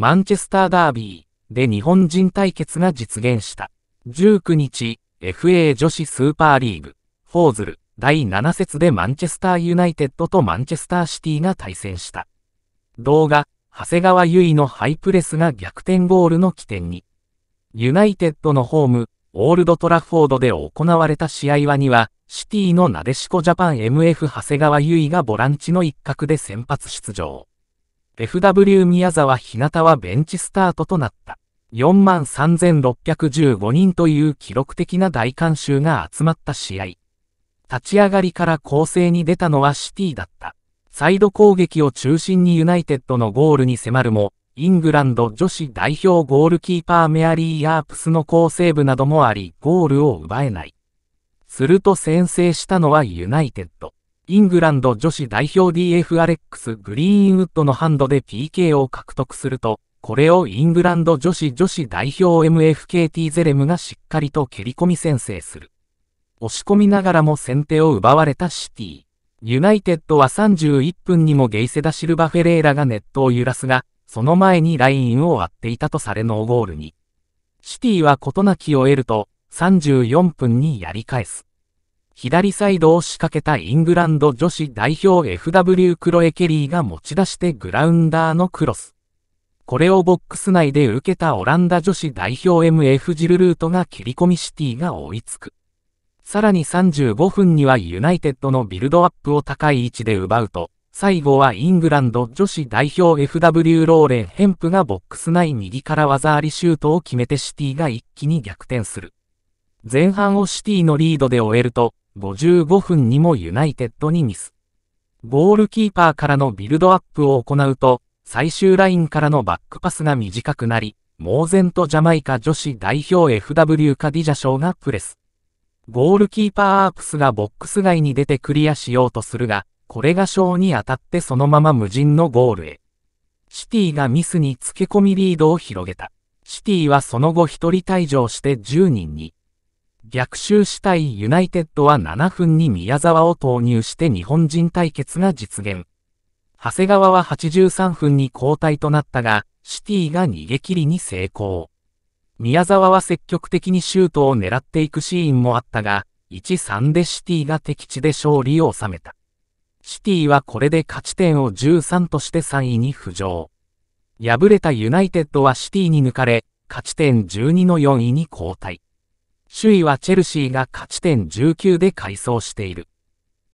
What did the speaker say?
マンチェスターダービーで日本人対決が実現した。19日、FA 女子スーパーリーグ、フォーズル第7節でマンチェスターユナイテッドとマンチェスターシティが対戦した。動画、長谷川優衣のハイプレスが逆転ゴールの起点に。ユナイテッドのホーム、オールドトラフォードで行われた試合はには、シティのなでしこジャパン MF 長谷川優衣がボランチの一角で先発出場。FW 宮沢日向はベンチスタートとなった。43,615人という記録的な大観衆が集まった試合。立ち上がりから攻勢に出たのはシティだった。サイド攻撃を中心にユナイテッドのゴールに迫るも、イングランド女子代表ゴールキーパーメアリー・ヤープスの好セーブなどもあり、ゴールを奪えない。すると先制したのはユナイテッド。イングランド女子代表 DF アレックス・グリーンウッドのハンドで PK を獲得すると、これをイングランド女子女子代表 MFKT ゼレムがしっかりと蹴り込み先制する。押し込みながらも先手を奪われたシティ。ユナイテッドは31分にもゲイセダ・シルバ・フェレーラがネットを揺らすが、その前にラインを割っていたとされノーゴールに。シティは事なきを得ると、34分にやり返す。左サイドを仕掛けたイングランド女子代表 FW クロエケリーが持ち出してグラウンダーのクロス。これをボックス内で受けたオランダ女子代表 MF ジルルートが切り込みシティが追いつく。さらに35分にはユナイテッドのビルドアップを高い位置で奪うと、最後はイングランド女子代表 FW ローレン・ヘンプがボックス内右から技ありシュートを決めてシティが一気に逆転する。前半をシティのリードで終えると、55分にもユナイテッドにミス。ゴールキーパーからのビルドアップを行うと、最終ラインからのバックパスが短くなり、猛然とジャマイカ女子代表 FW カディジャ賞がプレス。ゴールキーパーアープスがボックス外に出てクリアしようとするが、これが賞に当たってそのまま無人のゴールへ。シティがミスにつけ込みリードを広げた。シティはその後1人退場して10人に。逆襲したいユナイテッドは7分に宮沢を投入して日本人対決が実現。長谷川は83分に交代となったが、シティが逃げ切りに成功。宮沢は積極的にシュートを狙っていくシーンもあったが、1-3でシティが敵地で勝利を収めた。シティはこれで勝ち点を13として3位に浮上。敗れたユナイテッドはシティに抜かれ、勝ち点12の4位に後退。首位はチェルシーが勝ち点19で快走している。